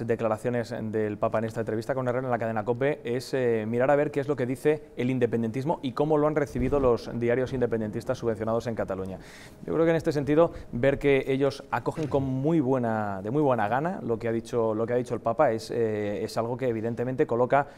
declaraciones del Papa en esta entrevista con Herrera en la cadena COPE es eh, mirar a ver qué es lo que dice el independentismo y cómo lo han recibido los diarios independentistas subvencionados en Cataluña. Yo creo que en este sentido, ver que ellos acogen con muy buena, de muy buena gana lo que ha dicho, lo que ha dicho el Papa es, eh, es algo que evidentemente coloca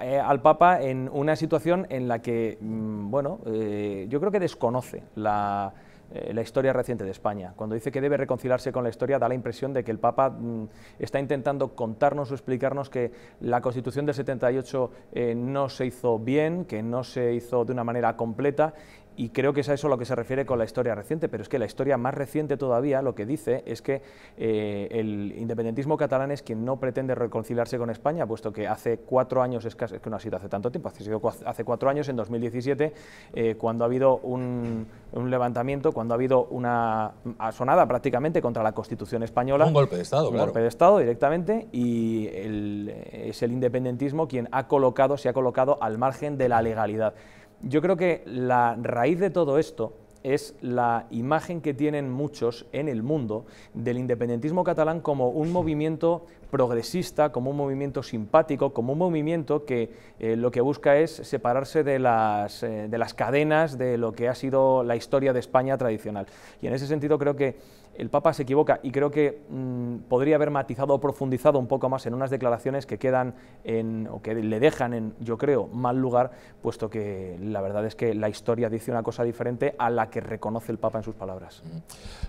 eh, al Papa en una situación en la que, mm, bueno, yo creo que desconoce la eh, la historia reciente de España. Cuando dice que debe reconciliarse con la historia, da la impresión de que el Papa mm, está intentando contarnos o explicarnos que la Constitución del 78 eh, no se hizo bien, que no se hizo de una manera completa y creo que es a eso lo que se refiere con la historia reciente, pero es que la historia más reciente todavía lo que dice es que eh, el independentismo catalán es quien no pretende reconciliarse con España, puesto que hace cuatro años, es que no ha sido hace tanto tiempo, ha sido hace cuatro años, en 2017, eh, cuando ha habido un, levantamiento, cuando ha habido una asonada prácticamente contra la Constitución española. Un golpe de Estado, un golpe de Estado directamente, y es el independentismo quien ha colocado, se ha colocado al margen de la legalidad. Yo creo que la raíz de todo esto es la imagen que tienen muchos en el mundo del independentismo catalán como un movimiento progresista, como un movimiento simpático, como un movimiento que eh, lo que busca es separarse de las, eh, de las cadenas de lo que ha sido la historia de España tradicional. Y en ese sentido creo que el Papa se equivoca y creo que mm, podría haber matizado o profundizado un poco más en unas declaraciones que quedan en, o que le dejan en, yo creo, mal lugar, puesto que la verdad es que la historia dice una cosa diferente a la que reconoce el Papa en sus palabras.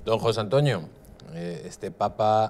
Don José Antonio, eh, este Papa